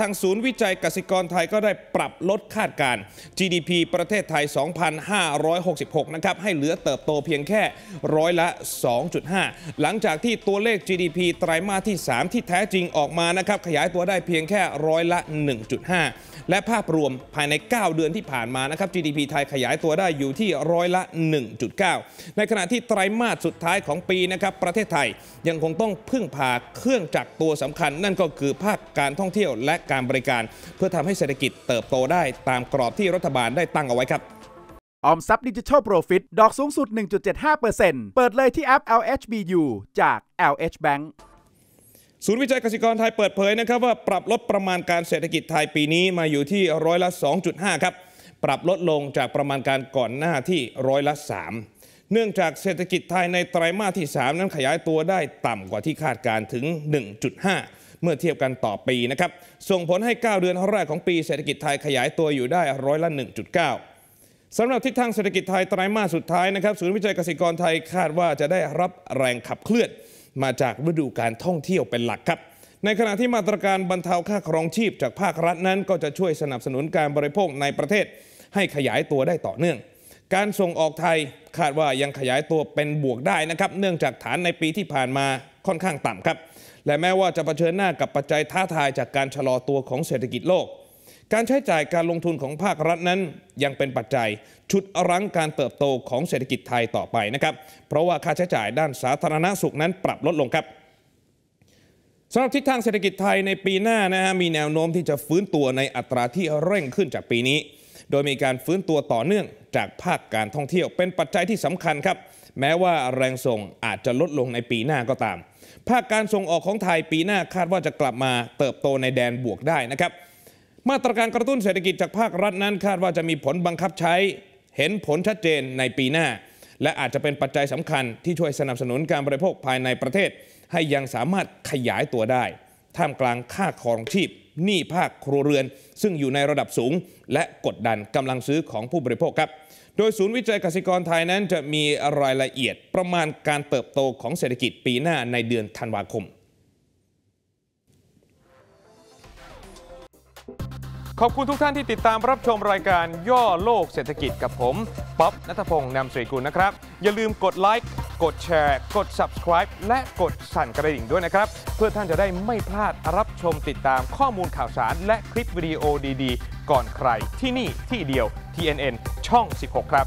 ทางศูนย์วิจัยกสิกรไทยก็ได้ปรับลดคาดการ GDP ประเทศไทย 2,566 นะครับ ให้เหลือเติบโตเพียงแค่ร้อยละ 2.5 หลังจากที่ตัวเลข GDP ไตรามาสที่ 3 ที่แท้จริงออกมานะครับ ขยายตัวได้เพียงแค่ร้อยละ 1.5 และภาพรวมภายใน 9 เดือนที่ผ่านมานะครับ GDP ไทยขยายตัวได้อยู่ที่ร้อยละ 1.9 ในขณะที่ไตรามาสสุดท้ายของปีนะครับ ประเทศไทยยังคงต้องพึ่งพาเครื่องจักรตัวสำคัญ นั่นก็คือภาคการท่องเที่ยวและการบริการเพื่อทำให้เศรษฐกิจเติบโตได้ตามกรอบที่รัฐบาลได้ตั้งเอาไว้ครับ ออมทรัพย์ดิจิทัลโปรฟิตดอกสูงสุด 1.75%เปิดเลยที่แอป LHBU จาก LH Bank ศูนย์วิจัยกสิกรไทยเปิดเผยนะครับ ว่าปรับลดประมาณการเศรษฐกิจไทยปีนี้มาอยู่ที่ร้อยละ 2.5 ครับ ปรับลดลงจากประมาณการก่อนหน้าที่ร้อยละ 3 เนื่องจากเศรษฐกิจไทยในไตรมาสที่ 3 นั้นขยายตัวได้ต่ำกว่าที่คาดการถึง 1.5เมื่อเทียบกันต่อปีนะครับ ส่งผลให้ 9 เดือนแรกของปีเศรษฐกิจไทยขยายตัวอยู่ได้ร้อยละ1.9สำหรับทิศทางเศรษฐกิจไทยไตรมาสสุดท้ายนะครับ ศูนย์วิจัยเกษตรกรไทยคาดว่าจะได้รับแรงขับเคลื่อนมาจากฤดูการท่องเที่ยวเป็นหลักครับ ในขณะที่มาตรการบรรเทาค่าครองชีพจากภาครัฐนั้นก็จะช่วยสนับสนุนการบริโภคในประเทศให้ขยายตัวได้ต่อเนื่อง การส่งออกไทยคาดว่ายังขยายตัวเป็นบวกได้นะครับ เนื่องจากฐานในปีที่ผ่านมาค่อนข้างต่ำครับ และแม้ว่าจะะเผชิญหน้ากับปัจจัยท้าทายจากการชะลอตัวของเศรษฐกิจโลก การใช้จ่ายการลงทุนของภาครัฐนั้นยังเป็นปัจจัยชุดรั้งการเติบโตของเศรษฐกิจไทยต่อไปนะครับ เพราะว่าค่าใช้จ่ายด้านสาธารณสุขนั้นปรับลดลงครับสำหรับทิศทางเศรษฐกิจไทยในปีหน้านะฮะมีแนวโน้มที่จะฟื้นตัวในอัตราที่เร่งขึ้นจากปีนี้ โดยมีการฟื้นตัวต่อเนื่อง จากภาคการท่องเที่ยวเป็นปัจจัยที่สำคัญครับแม้ว่าแรงส่งอาจจะลดลงในปีหน้าก็ตาม ภาคการส่งออกของไทยปีหน้าคาดว่าจะกลับมาเติบโตในแดนบวกได้นะครับมาตรการกระตุ้นเศรษฐกิจจากภาครัฐนั้น คาดว่าจะมีผลบังคับใช้ เห็นผลชัดเจนในปีหน้า และอาจจะเป็นปัจจัยสำคัญ ที่ช่วยสนับสนุนการบริโภคภายในประเทศให้ยังสามารถขยายตัวได้ ท่ามกลางค่าครองชีพหนี้ภาคครัวเรือนซึ่งอยู่ในระดับสูง และกดดันกำลังซื้อของผู้บริโภคครับ โดยศูนย์วิจัยกสิกรไทยนั้นจะมีรายละเอียดประมาณการเติบโตของเศรษฐกิจปีหน้าในเดือนธันวาคม ขอบคุณทุกท่านที่ติดตามรับชมรายการย่อโลกเศรษฐกิจกับผม ป๊อบนัทพงศ์นำสุรยกุลนะครับ อย่าลืมกดไลค์กดแชร์ กด subscribe และกดสั่นกระดิ่งด้วยนะครับ เพื่อท่านจะได้ไม่พลาดรับชมติดตามข้อมูลข่าวสาร และคลิปวิดีโอดีๆ ก่อนใคร ที่นี่ที่เดียว TNN ช่อง 16 ครับ